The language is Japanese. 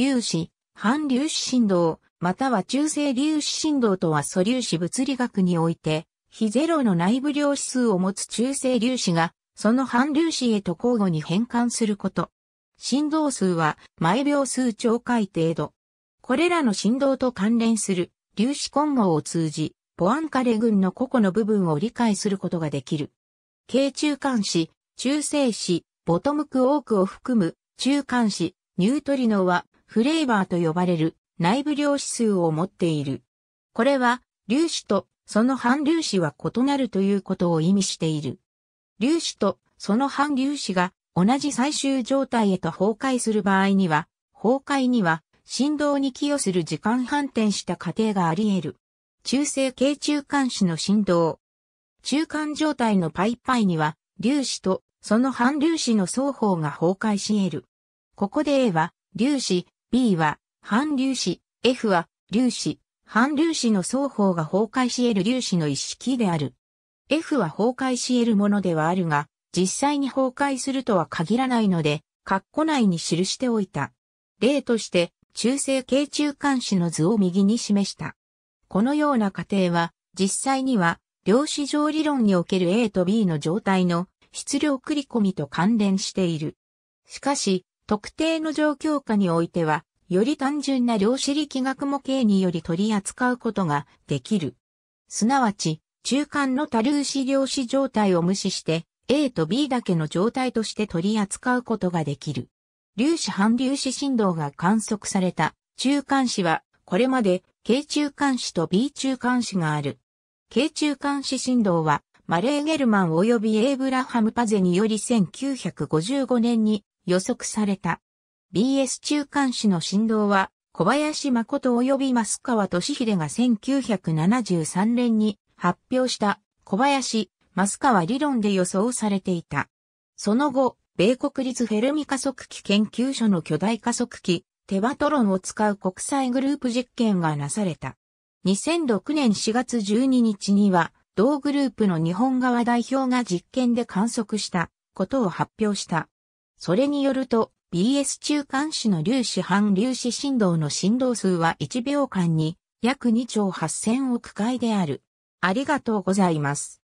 粒子、反粒子振動、または中性粒子振動とは素粒子物理学において、非ゼロの内部量子数を持つ中性粒子が、その反粒子へと交互に変換すること。振動数は毎秒数兆回程度。これらの振動と関連する粒子混合を通じ、ポアンカレ群の個々の部分を理解することができる。軽中間子、中性子、ボトムクオークを含む中間子、ニュートリノはフレーバーと呼ばれる内部量子数を持っている。これは粒子とその反粒子は異なるということを意味している。粒子とその反粒子が同じ最終状態へと崩壊する場合には、崩壊には振動に寄与する時間反転した過程があり得る。中性系中間子の振動。中間状態のパイパイには粒子とその反粒子の双方が崩壊し得る。ここで A は粒子、B は反粒子、F は粒子、反粒子の双方が崩壊し得る粒子の一式である。F は崩壊し得るものではあるが、実際に崩壊するとは限らないので、括弧内に記しておいた。例として、中性系中間子の図を右に示した。このような過程は、実際には、量子上理論における A と B の状態の質量繰り込みと関連している。しかし、特定の状況下においては、より単純な量子力学模型により取り扱うことができる。すなわち、中間の多粒子量子状態を無視して、A と B だけの状態として取り扱うことができる。粒子反粒子振動が観測された中間子は、これまで K 中間子と B 中間子がある。K 中間子振動は、マレー・ゲルマン及びエイブラハム・パゼにより1955年に予測された。BS 中間誌の振動は、小林誠及び増川俊秀が1973年に発表した小林、増川理論で予想されていた。その後、米国立フェルミ加速器研究所の巨大加速器、テバトロンを使う国際グループ実験がなされた。2006年4月12日には、同グループの日本側代表が実験で観測したことを発表した。それによると、BS 中間子の粒子反粒子振動の振動数は1秒間に約2兆8000億回である。ありがとうございます。